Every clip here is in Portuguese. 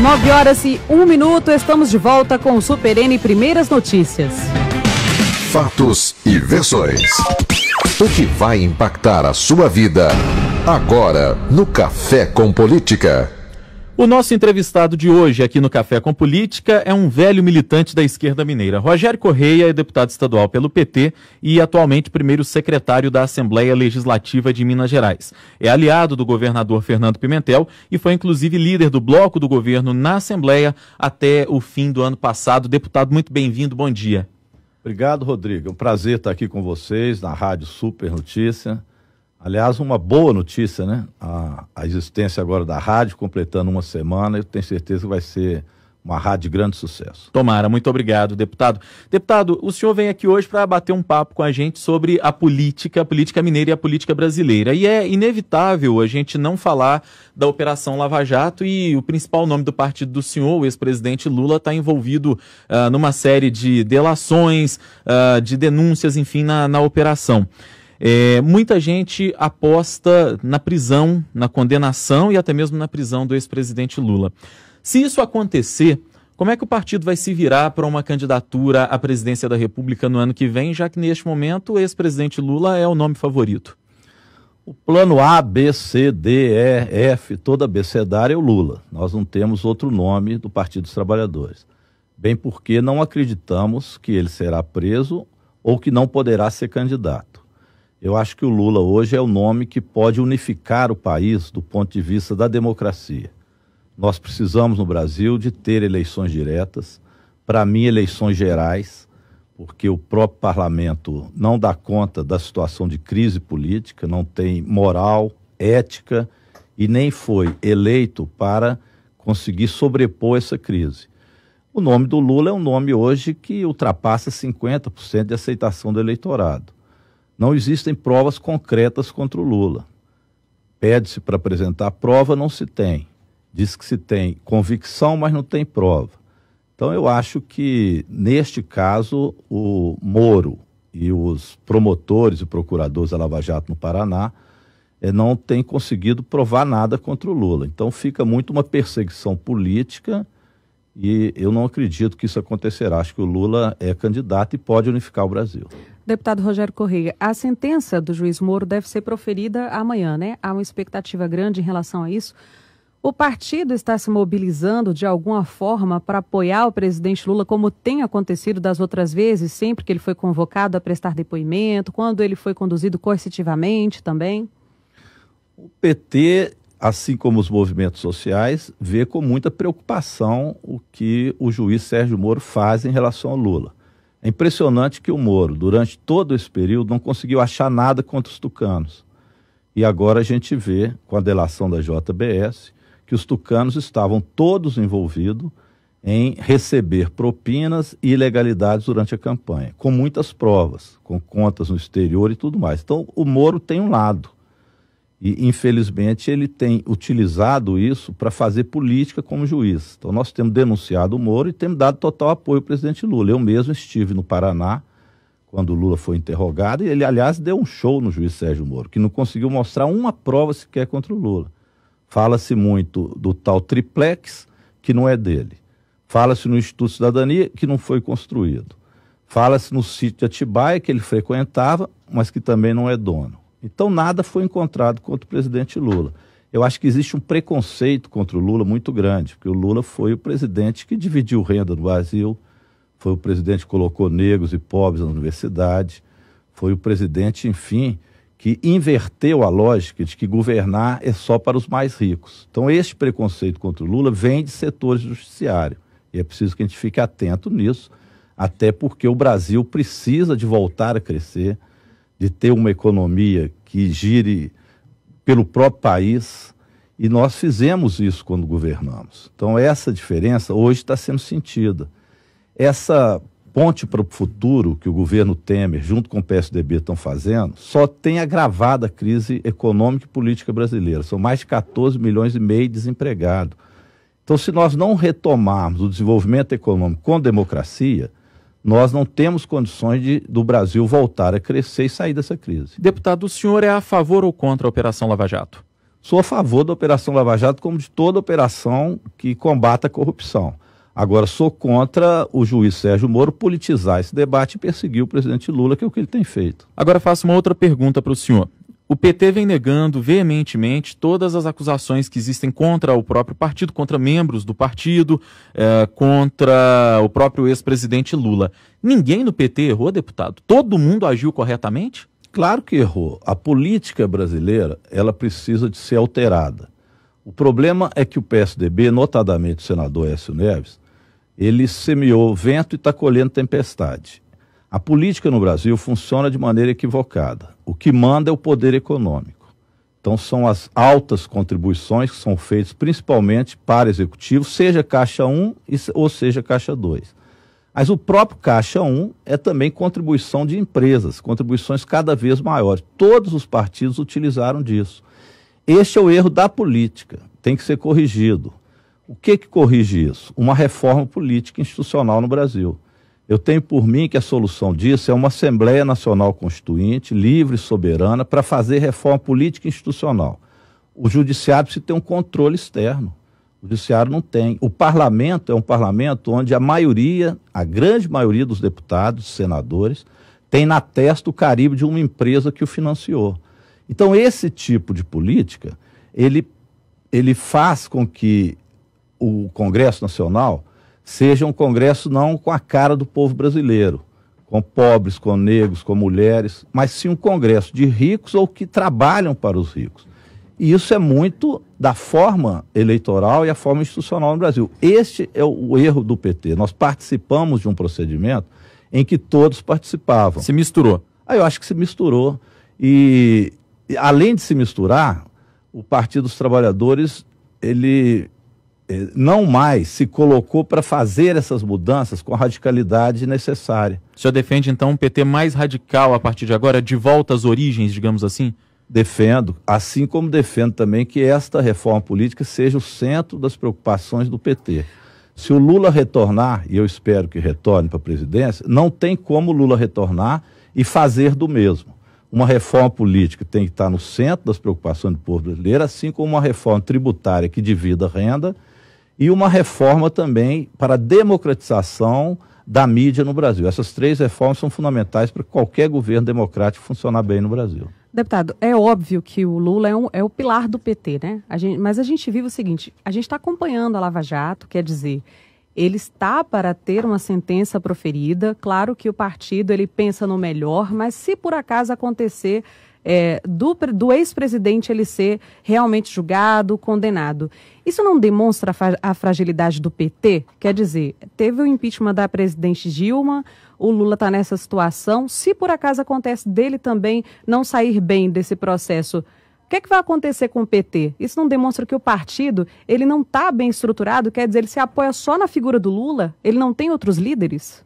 9 horas e 1 minuto, estamos de volta com o Super N Primeiras Notícias. Fatos e versões. O que vai impactar a sua vida? Agora, no Café com Política. O nosso entrevistado de hoje aqui no Café com Política é um velho militante da esquerda mineira. Rogério Correia é deputado estadual pelo PT e atualmente primeiro secretário da Assembleia Legislativa de Minas Gerais. É aliado do governador Fernando Pimentel e foi inclusive líder do bloco do governo na Assembleia até o fim do ano passado. Deputado, muito bem-vindo, bom dia. Obrigado, Rodrigo. É um prazer estar aqui com vocês na Rádio Super Notícia. Aliás, uma boa notícia, né? A, a, existência agora da rádio, completando uma semana, eu tenho certeza que vai ser uma rádio de grande sucesso. Tomara, muito obrigado, deputado. Deputado, o senhor vem aqui hoje para bater um papo com a gente sobre a política, a política mineira e a política brasileira. E é inevitável a gente não falar da Operação Lava Jato e o principal nome do partido do senhor, o ex-presidente Lula, está envolvido uh, numa série de delações, uh, de denúncias, enfim, na, na operação. É, muita gente aposta na prisão, na condenação e até mesmo na prisão do ex-presidente Lula. Se isso acontecer, como é que o partido vai se virar para uma candidatura à presidência da República no ano que vem, já que neste momento o ex-presidente Lula é o nome favorito? O plano A, B, C, D, E, F, toda a é o Lula. Nós não temos outro nome do Partido dos Trabalhadores. Bem porque não acreditamos que ele será preso ou que não poderá ser candidato. Eu acho que o Lula hoje é o nome que pode unificar o país do ponto de vista da democracia. Nós precisamos no Brasil de ter eleições diretas, para mim, eleições gerais, porque o próprio parlamento não dá conta da situação de crise política, não tem moral, ética e nem foi eleito para conseguir sobrepor essa crise. O nome do Lula é um nome hoje que ultrapassa 50% de aceitação do eleitorado não existem provas concretas contra o Lula. Pede-se para apresentar prova, não se tem. Diz que se tem convicção, mas não tem prova. Então eu acho que, neste caso, o Moro e os promotores e procuradores da Lava Jato no Paraná eh, não têm conseguido provar nada contra o Lula. Então fica muito uma perseguição política e eu não acredito que isso acontecerá. Acho que o Lula é candidato e pode unificar o Brasil. Deputado Rogério Correia, a sentença do juiz Moro deve ser proferida amanhã, né? Há uma expectativa grande em relação a isso. O partido está se mobilizando de alguma forma para apoiar o presidente Lula, como tem acontecido das outras vezes, sempre que ele foi convocado a prestar depoimento, quando ele foi conduzido coercitivamente também? O PT, assim como os movimentos sociais, vê com muita preocupação o que o juiz Sérgio Moro faz em relação ao Lula. É impressionante que o Moro, durante todo esse período, não conseguiu achar nada contra os tucanos. E agora a gente vê, com a delação da JBS, que os tucanos estavam todos envolvidos em receber propinas e ilegalidades durante a campanha, com muitas provas, com contas no exterior e tudo mais. Então, o Moro tem um lado. E, infelizmente, ele tem utilizado isso para fazer política como juiz. Então, nós temos denunciado o Moro e temos dado total apoio ao presidente Lula. Eu mesmo estive no Paraná quando o Lula foi interrogado, e ele, aliás, deu um show no juiz Sérgio Moro, que não conseguiu mostrar uma prova sequer contra o Lula. Fala-se muito do tal triplex, que não é dele. Fala-se no Instituto de Cidadania, que não foi construído. Fala-se no sítio de Atibaia, que ele frequentava, mas que também não é dono. Então, nada foi encontrado contra o presidente Lula. Eu acho que existe um preconceito contra o Lula muito grande, porque o Lula foi o presidente que dividiu renda no Brasil, foi o presidente que colocou negros e pobres na universidade, foi o presidente, enfim, que inverteu a lógica de que governar é só para os mais ricos. Então, este preconceito contra o Lula vem de setores do judiciário. E é preciso que a gente fique atento nisso, até porque o Brasil precisa de voltar a crescer, de ter uma economia que gire pelo próprio país. E nós fizemos isso quando governamos. Então, essa diferença hoje está sendo sentida. Essa ponte para o futuro que o governo Temer, junto com o PSDB, estão fazendo, só tem agravado a crise econômica e política brasileira. São mais de 14 milhões e meio de desempregados. Então, se nós não retomarmos o desenvolvimento econômico com democracia, nós não temos condições de, do Brasil voltar a crescer e sair dessa crise. Deputado, o senhor é a favor ou contra a Operação Lava Jato? Sou a favor da Operação Lava Jato, como de toda operação que combata a corrupção. Agora, sou contra o juiz Sérgio Moro politizar esse debate e perseguir o presidente Lula, que é o que ele tem feito. Agora, faço uma outra pergunta para o senhor. O PT vem negando veementemente todas as acusações que existem contra o próprio partido, contra membros do partido, eh, contra o próprio ex-presidente Lula. Ninguém no PT errou, deputado? Todo mundo agiu corretamente? Claro que errou. A política brasileira, ela precisa de ser alterada. O problema é que o PSDB, notadamente o senador Écio Neves, ele semeou vento e está colhendo tempestade. A política no Brasil funciona de maneira equivocada o que manda é o poder econômico. Então, são as altas contribuições que são feitas principalmente para executivo, seja Caixa 1 ou seja Caixa 2. Mas o próprio Caixa 1 é também contribuição de empresas, contribuições cada vez maiores. Todos os partidos utilizaram disso. Este é o erro da política, tem que ser corrigido. O que, que corrige isso? Uma reforma política institucional no Brasil. Eu tenho por mim que a solução disso é uma Assembleia Nacional Constituinte, livre e soberana, para fazer reforma política e institucional. O judiciário precisa ter um controle externo. O judiciário não tem. O parlamento é um parlamento onde a maioria, a grande maioria dos deputados, senadores, tem na testa o caribe de uma empresa que o financiou. Então, esse tipo de política, ele, ele faz com que o Congresso Nacional seja um congresso não com a cara do povo brasileiro, com pobres, com negros, com mulheres, mas sim um congresso de ricos ou que trabalham para os ricos. E isso é muito da forma eleitoral e a forma institucional no Brasil. Este é o erro do PT. Nós participamos de um procedimento em que todos participavam. Se misturou. Ah, eu acho que se misturou. E além de se misturar, o Partido dos Trabalhadores ele eh, não mais se colocou para fazer essas mudanças com a radicalidade necessária. O senhor defende, então, um PT mais radical a partir de agora, de volta às origens, digamos assim? Defendo, assim como defendo também que esta reforma política seja o centro das preocupações do PT. Se o Lula retornar, e eu espero que retorne para a presidência, não tem como o Lula retornar e fazer do mesmo. Uma reforma política tem que estar no centro das preocupações do povo brasileiro, assim como uma reforma tributária que divida renda e uma reforma também para a democratização da mídia no Brasil. Essas três reformas são fundamentais para qualquer governo democrático funcionar bem no Brasil. Deputado, é óbvio que o Lula é, um, é o pilar do PT, né? A gente, mas a gente vive o seguinte: a gente está acompanhando a Lava Jato, quer dizer, ele está para ter uma sentença proferida. Claro que o partido ele pensa no melhor, mas se por acaso acontecer é, do, do ex-presidente ele ser realmente julgado, condenado. Isso não demonstra a fragilidade do PT? Quer dizer, teve o impeachment da presidente Dilma, o Lula está nessa situação. Se por acaso acontece dele também não sair bem desse processo, o que, é que vai acontecer com o PT? Isso não demonstra que o partido ele não está bem estruturado? Quer dizer, ele se apoia só na figura do Lula? Ele não tem outros líderes?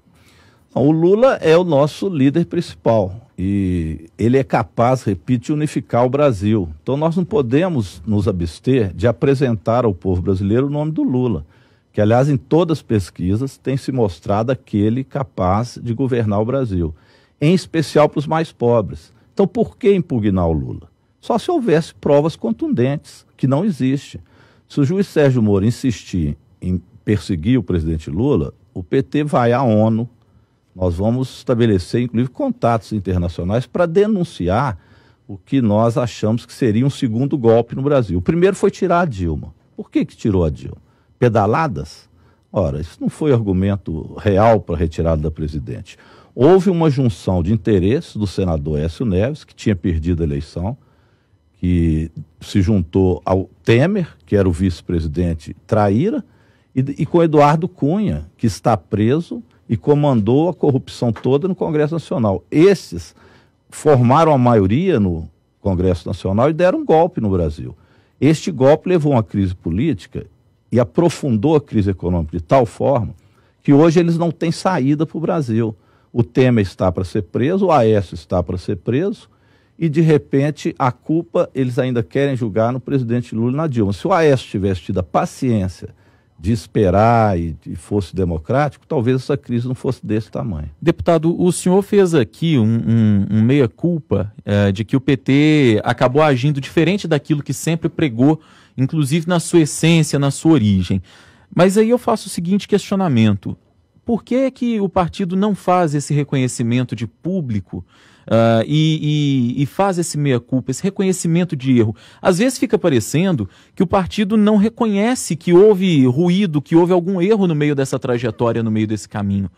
O Lula é o nosso líder principal e ele é capaz, repito, de unificar o Brasil. Então nós não podemos nos abster de apresentar ao povo brasileiro o nome do Lula, que aliás em todas as pesquisas tem se mostrado aquele capaz de governar o Brasil, em especial para os mais pobres. Então por que impugnar o Lula? Só se houvesse provas contundentes, que não existe. Se o juiz Sérgio Moro insistir em perseguir o presidente Lula, o PT vai à ONU, nós vamos estabelecer, inclusive, contatos internacionais para denunciar o que nós achamos que seria um segundo golpe no Brasil. O primeiro foi tirar a Dilma. Por que, que tirou a Dilma? Pedaladas? Ora, isso não foi argumento real para a retirada da presidente. Houve uma junção de interesses do senador Écio Neves, que tinha perdido a eleição, que se juntou ao Temer, que era o vice-presidente traíra, e, e com Eduardo Cunha, que está preso e comandou a corrupção toda no Congresso Nacional. Esses formaram a maioria no Congresso Nacional e deram um golpe no Brasil. Este golpe levou a uma crise política e aprofundou a crise econômica de tal forma que hoje eles não têm saída para o Brasil. O Temer está para ser preso, o Aécio está para ser preso, e de repente a culpa eles ainda querem julgar no presidente Lula e na Dilma. Se o Aécio tivesse tido a paciência de esperar e, fosse democrático, talvez essa crise não fosse desse tamanho. Deputado, o senhor fez aqui um, um, um meia-culpa eh, de que o PT acabou agindo diferente daquilo que sempre pregou, inclusive na sua essência, na sua origem. Mas aí eu faço o seguinte questionamento: por que, é que o partido não faz esse reconhecimento de público uh, e, e, e, faz esse meia-culpa, esse reconhecimento de erro. Às vezes fica parecendo que o partido não reconhece que houve ruído, que houve algum erro no meio dessa trajetória, no meio desse caminho.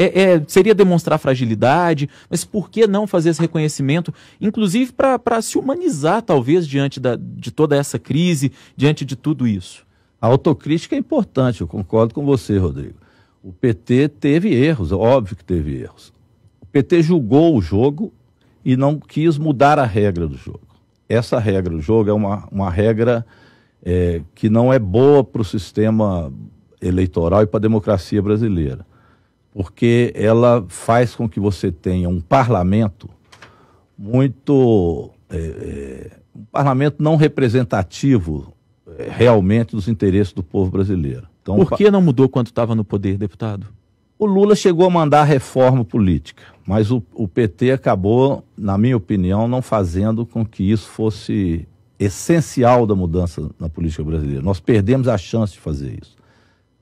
É, é, seria demonstrar fragilidade, mas por que não fazer esse reconhecimento, inclusive para se humanizar, talvez, diante da, de toda essa crise, diante de tudo isso? A autocrítica é importante, eu concordo com você, Rodrigo. O PT teve erros, óbvio que teve erros. PT julgou o jogo e não quis mudar a regra do jogo. Essa regra do jogo é uma, uma regra é, que não é boa para o sistema eleitoral e para a democracia brasileira, porque ela faz com que você tenha um parlamento muito. É, é um parlamento não representativo é, realmente dos interesses do povo brasileiro. Então, Por que não mudou quando estava no poder, deputado? O Lula chegou a mandar reforma política, mas o, o PT acabou, na minha opinião, não fazendo com que isso fosse essencial da mudança na política brasileira. Nós perdemos a chance de fazer isso.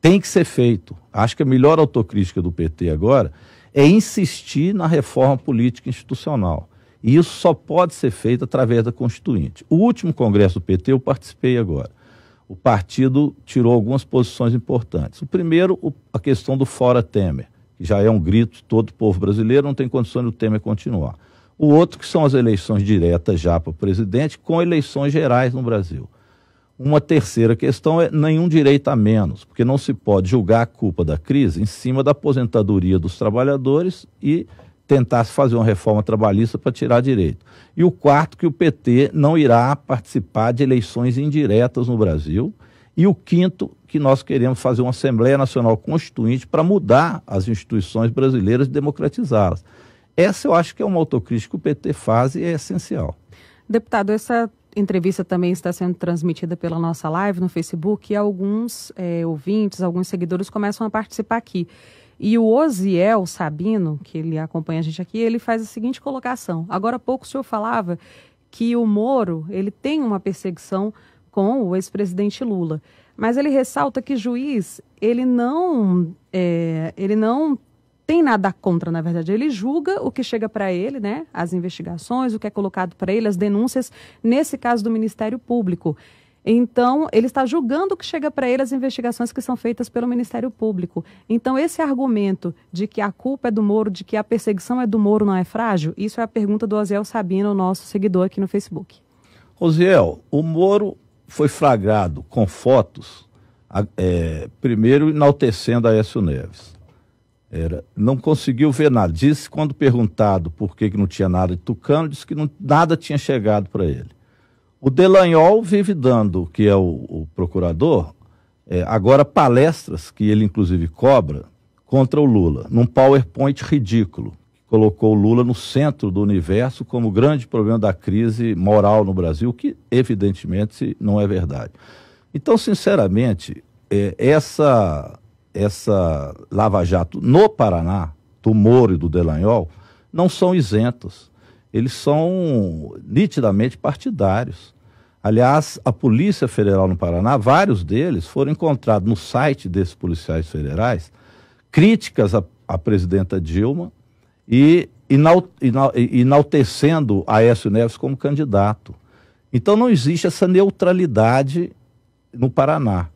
Tem que ser feito. Acho que a melhor autocrítica do PT agora é insistir na reforma política institucional. E isso só pode ser feito através da Constituinte. O último congresso do PT eu participei agora o partido tirou algumas posições importantes. O primeiro, o, a questão do fora Temer, que já é um grito de todo o povo brasileiro, não tem condições do Temer continuar. O outro, que são as eleições diretas já para o presidente, com eleições gerais no Brasil. Uma terceira questão é nenhum direito a menos, porque não se pode julgar a culpa da crise em cima da aposentadoria dos trabalhadores e tentasse fazer uma reforma trabalhista para tirar direito. E o quarto, que o PT não irá participar de eleições indiretas no Brasil. E o quinto, que nós queremos fazer uma Assembleia Nacional Constituinte para mudar as instituições brasileiras e democratizá-las. Essa eu acho que é uma autocrítica que o PT faz e é essencial. Deputado, essa entrevista também está sendo transmitida pela nossa live no Facebook e alguns é, ouvintes, alguns seguidores começam a participar aqui. E o Osiel Sabino, que ele acompanha a gente aqui, ele faz a seguinte colocação. Agora há pouco o senhor falava que o Moro ele tem uma perseguição com o ex-presidente Lula, mas ele ressalta que juiz ele não é, ele não tem nada contra, na verdade. Ele julga o que chega para ele, né? As investigações, o que é colocado para ele, as denúncias, nesse caso do Ministério Público. Então, ele está julgando o que chega para ele as investigações que são feitas pelo Ministério Público. Então, esse argumento de que a culpa é do Moro, de que a perseguição é do Moro, não é frágil? Isso é a pergunta do Oziel Sabino, nosso seguidor aqui no Facebook. Oziel, o Moro foi flagrado com fotos, é, primeiro enaltecendo Aécio Neves. Era, não conseguiu ver nada. Disse, quando perguntado por que, que não tinha nada de Tucano, disse que não, nada tinha chegado para ele. O Delanhol vive dando, que é o, o procurador, é, agora palestras que ele inclusive cobra contra o Lula, num PowerPoint ridículo, que colocou o Lula no centro do universo como grande problema da crise moral no Brasil, que evidentemente não é verdade. Então, sinceramente, é, essa essa Lava Jato no Paraná, do Moro e do Delanhol, não são isentos. Eles são nitidamente partidários. Aliás, a Polícia Federal no Paraná, vários deles foram encontrados no site desses policiais federais críticas à, à presidenta Dilma e inaltecendo Aécio Neves como candidato. Então não existe essa neutralidade no Paraná.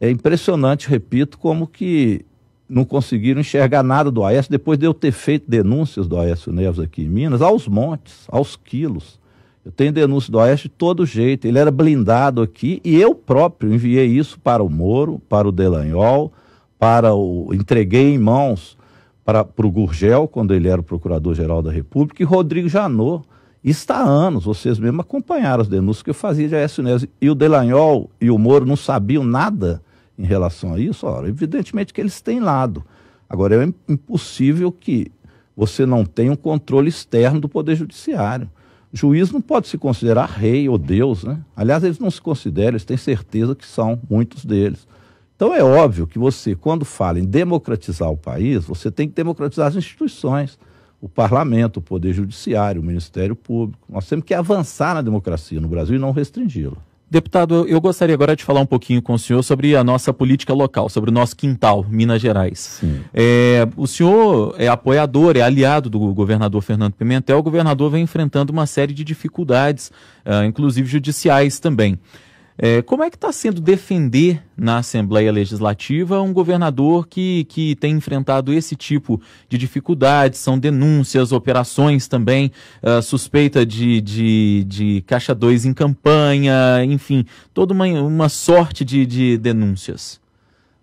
É impressionante, repito, como que não conseguiram enxergar nada do Aécio, depois de eu ter feito denúncias do Aécio Neves aqui em Minas, aos montes, aos quilos. Eu tenho denúncia do Oeste de todo jeito. Ele era blindado aqui e eu próprio enviei isso para o Moro, para o Delanhol, para o. entreguei em mãos para, para o Gurgel, quando ele era o Procurador-Geral da República, e Rodrigo Janot. Está há anos, vocês mesmos acompanharam as denúncias que eu fazia de Aécio Neves. E o Delanhol e o Moro não sabiam nada em relação a isso? Ora, evidentemente que eles têm lado. Agora, é impossível que você não tenha um controle externo do Poder Judiciário juiz não pode se considerar rei ou Deus, né? Aliás, eles não se consideram, eles têm certeza que são muitos deles. Então é óbvio que você, quando fala em democratizar o país, você tem que democratizar as instituições, o parlamento, o poder judiciário, o Ministério Público. Nós temos que avançar na democracia no Brasil e não restringi-la. Deputado, eu gostaria agora de falar um pouquinho com o senhor sobre a nossa política local, sobre o nosso quintal, Minas Gerais. É, o senhor é apoiador, é aliado do governador Fernando Pimentel. O governador vem enfrentando uma série de dificuldades, uh, inclusive judiciais também. É, como é que está sendo defender na Assembleia Legislativa um governador que, que tem enfrentado esse tipo de dificuldades? São denúncias, operações também, uh, suspeita de, de, de Caixa 2 em campanha, enfim, toda uma, uma sorte de, de denúncias.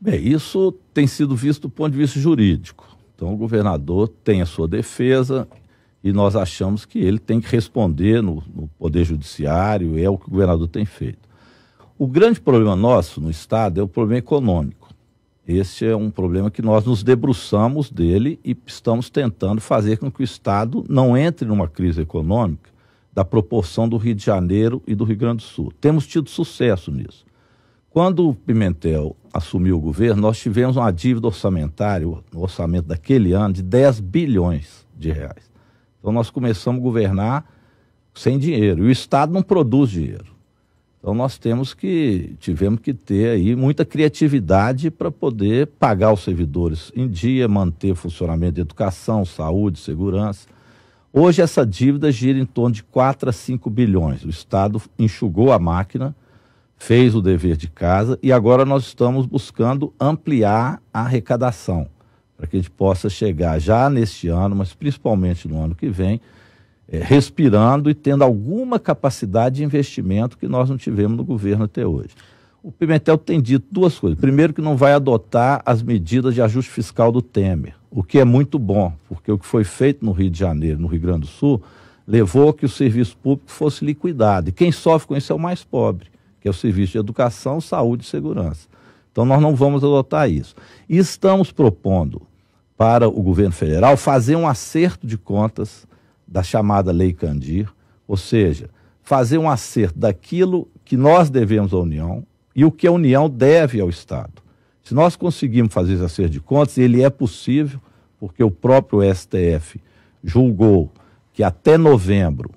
Bem, isso tem sido visto do ponto de vista jurídico. Então, o governador tem a sua defesa, e nós achamos que ele tem que responder no, no, Poder Judiciário, é o que o governador tem feito. O grande problema nosso no Estado é o problema econômico. Esse é um problema que nós nos debruçamos dele e estamos tentando fazer com que o Estado não entre numa crise econômica da proporção do Rio de Janeiro e do Rio Grande do Sul. Temos tido sucesso nisso. Quando o Pimentel assumiu o governo, nós tivemos uma dívida orçamentária, no orçamento daquele ano, de 10 bilhões de reais. Então nós começamos a governar sem dinheiro. E o Estado não produz dinheiro. Então nós temos que tivemos que ter aí muita criatividade para poder pagar os servidores em dia, manter funcionamento de educação, saúde, segurança. Hoje essa dívida gira em torno de 4 a 5 bilhões. O Estado enxugou a máquina, fez o dever de casa e agora nós estamos buscando ampliar a arrecadação para que a gente possa chegar já neste ano, mas principalmente no ano que vem, é, respirando e tendo alguma capacidade de investimento que nós não tivemos no governo até hoje. O Pimentel tem dito duas coisas. Primeiro, que não vai adotar as medidas de ajuste fiscal do Temer, o que é muito bom, porque o que foi feito no Rio de Janeiro, no Rio Grande do Sul, levou a que o serviço público fosse liquidado. E quem sofre com isso é o mais pobre, que é o serviço de educação, saúde e segurança. Então, nós não vamos adotar isso. E estamos propondo para o governo federal fazer um acerto de contas da chamada Lei Candir, ou seja, fazer um acerto daquilo que nós devemos à União e o que a União deve ao Estado. Se nós conseguirmos fazer esse acerto de contas, ele é possível, porque o próprio STF julgou que até novembro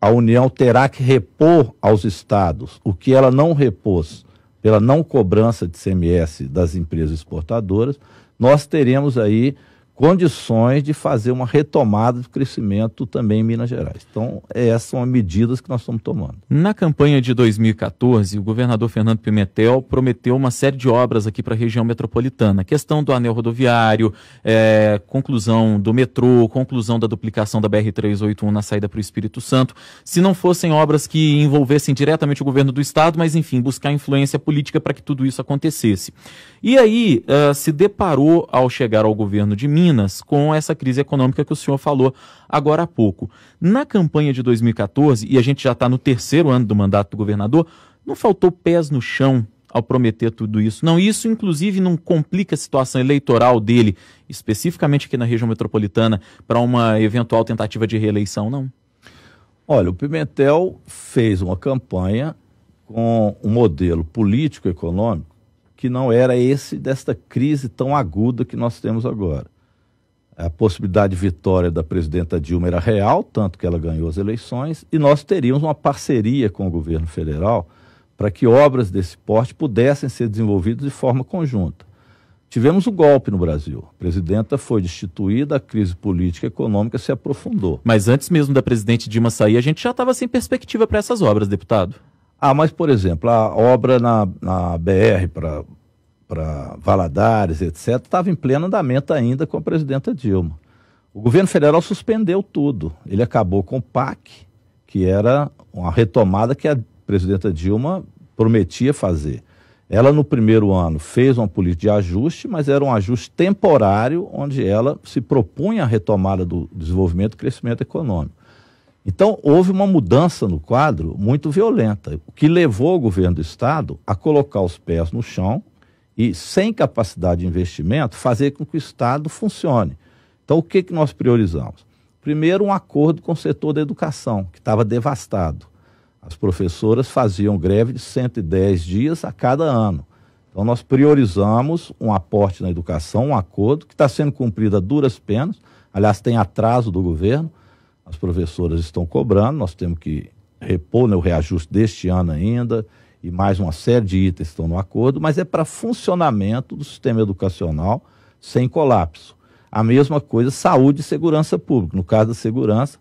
a União terá que repor aos estados o que ela não repôs pela não cobrança de CMS das empresas exportadoras, nós teremos aí condições de fazer uma retomada de crescimento também em Minas Gerais. Então, essas são as medidas que nós estamos tomando. Na campanha de 2014, o governador Fernando Pimentel prometeu uma série de obras aqui para a região metropolitana. Questão do anel rodoviário, é, conclusão do metrô, conclusão da duplicação da BR-381 na saída para o Espírito Santo. Se não fossem obras que envolvessem diretamente o governo do Estado, mas, enfim, buscar influência política para que tudo isso acontecesse. E aí, uh, se deparou ao chegar ao governo de Minas, Minas, com essa crise econômica que o senhor falou agora há pouco. Na campanha de 2014, e a gente já está no terceiro ano do mandato do governador, não faltou pés no chão ao prometer tudo isso. Não, isso inclusive não complica a situação eleitoral dele, especificamente aqui na região metropolitana, para uma eventual tentativa de reeleição, não? Olha, o Pimentel fez uma campanha com um modelo político-econômico que não era esse desta crise tão aguda que nós temos agora a possibilidade de vitória da presidenta Dilma era real, tanto que ela ganhou as eleições, e nós teríamos uma parceria com o governo federal para que obras desse porte pudessem ser desenvolvidas de forma conjunta. Tivemos o um golpe no Brasil. A presidenta foi destituída, a crise política e econômica se aprofundou. Mas antes mesmo da presidente Dilma sair, a gente já estava sem perspectiva para essas obras, deputado. Ah, mas, por exemplo, a obra na, na BR para para Valadares, etc., estava em pleno andamento ainda com a presidenta Dilma. O governo federal suspendeu tudo. Ele acabou com o PAC, que era uma retomada que a presidenta Dilma prometia fazer. Ela, no primeiro ano, fez uma política de ajuste, mas era um ajuste temporário, onde ela se propunha a retomada do desenvolvimento e crescimento econômico. Então, houve uma mudança no quadro muito violenta, o que levou o governo do Estado a colocar os pés no chão e sem capacidade de investimento, fazer com que o Estado funcione. Então, o que, que nós priorizamos? Primeiro, um acordo com o setor da educação, que estava devastado. As professoras faziam greve de 110 dias a cada ano. Então, nós priorizamos um aporte na educação, um acordo que está sendo cumprido a duras penas. Aliás, tem atraso do governo, as professoras estão cobrando, nós temos que repor né, o reajuste deste ano ainda e mais uma série de itens estão no acordo, mas é para funcionamento do sistema educacional sem colapso. A mesma coisa, saúde e segurança pública. No caso da segurança,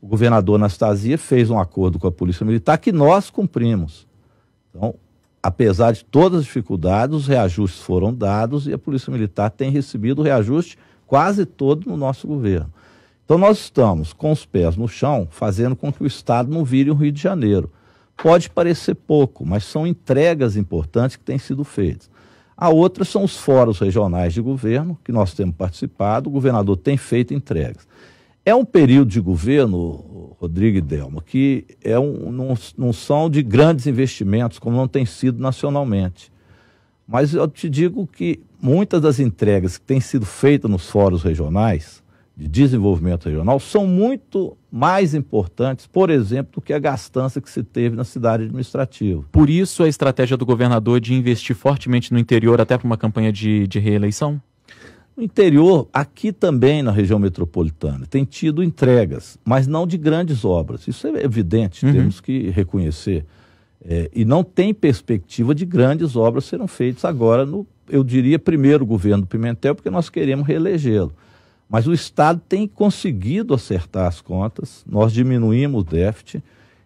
o governador Anastasia fez um acordo com a Polícia Militar que nós cumprimos. Então, apesar de todas as dificuldades, os reajustes foram dados e a Polícia Militar tem recebido o reajuste quase todo no nosso governo. Então, nós estamos com os pés no chão, fazendo com que o Estado não vire um Rio de Janeiro. Pode parecer pouco, mas são entregas importantes que têm sido feitas. A outra são os fóruns regionais de governo, que nós temos participado, o governador tem feito entregas. É um período de governo, Rodrigo e Delma, que é um, não, não são de grandes investimentos, como não tem sido nacionalmente. Mas eu te digo que muitas das entregas que têm sido feitas nos fóruns regionais de desenvolvimento regional são muito mais importantes, por exemplo, do que a gastança que se teve na cidade administrativa. Por isso a estratégia do governador de investir fortemente no interior até para uma campanha de, de reeleição? No interior, aqui também na região metropolitana, tem tido entregas, mas não de grandes obras. Isso é evidente, uhum. temos que reconhecer. É, e não tem perspectiva de grandes obras serão feitas agora no, eu diria, primeiro governo do Pimentel, porque nós queremos reelegê-lo. Mas o Estado tem conseguido acertar as contas, nós diminuímos o déficit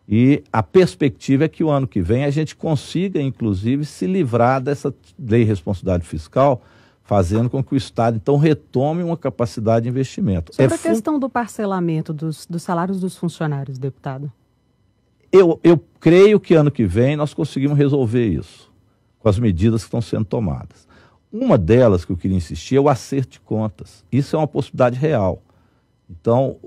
e a perspectiva é que o ano que vem a gente consiga, inclusive, se livrar dessa lei de responsabilidade fiscal, fazendo com que o Estado, então, retome uma capacidade de investimento. Sobre é a questão do parcelamento dos, dos salários dos funcionários, deputado. Eu, eu creio que ano que vem nós conseguimos resolver isso, com as medidas que estão sendo tomadas. Uma delas que eu queria insistir é o acerto de contas. Isso é uma possibilidade real. Então,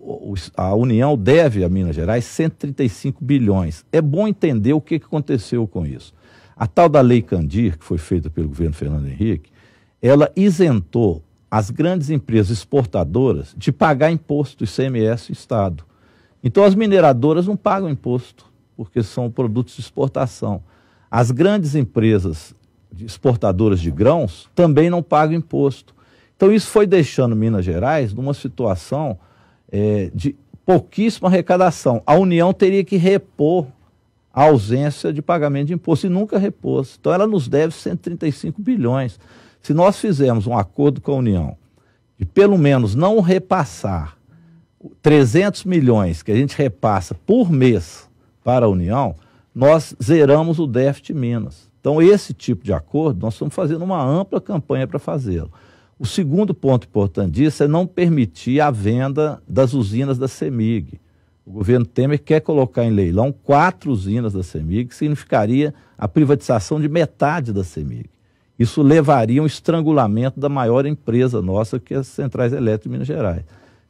a União deve a Minas Gerais 135 bilhões. É bom entender o que aconteceu com isso. A tal da Lei Candir, que foi feita pelo governo Fernando Henrique, ela isentou as grandes empresas exportadoras de pagar imposto, ICMS, Estado. Então, as mineradoras não pagam imposto, porque são produtos de exportação. As grandes empresas exportadoras de grãos também não pagam imposto. Então, isso foi deixando Minas Gerais numa situação é, de pouquíssima arrecadação. A União teria que repor a ausência de pagamento de imposto e nunca repôs. Então, ela nos deve 135 bilhões. Se nós fizermos um acordo com a União de pelo menos não repassar 300 milhões que a gente repassa por mês para a União, nós zeramos o déficit de Minas. Então, esse tipo de acordo, nós estamos fazendo uma ampla campanha para fazê-lo. O segundo ponto importante disso é não permitir a venda das usinas da CEMIG. O governo Temer quer colocar em leilão quatro usinas da CEMIG, que significaria a privatização de metade da CEMIG. Isso levaria a um estrangulamento da maior empresa nossa, que é as centrais elétricas de Minas Gerais.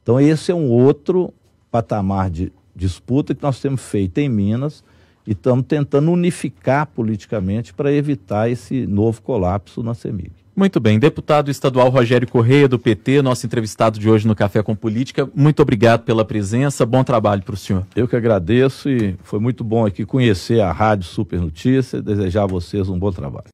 Então, esse é um outro patamar de disputa que nós temos feito em Minas e estamos tentando unificar politicamente para evitar esse novo colapso na CEMIG. Muito bem, deputado estadual Rogério Correia, do PT, nosso entrevistado de hoje no Café com Política, muito obrigado pela presença, bom trabalho para o senhor. Eu que agradeço e foi muito bom aqui conhecer a Rádio Super Notícia, desejar a vocês um bom trabalho.